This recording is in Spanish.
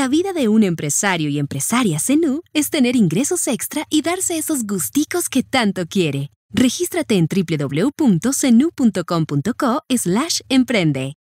La vida de un empresario y empresaria CENU es tener ingresos extra y darse esos gusticos que tanto quiere. Regístrate en www.cenu.com.co slash emprende.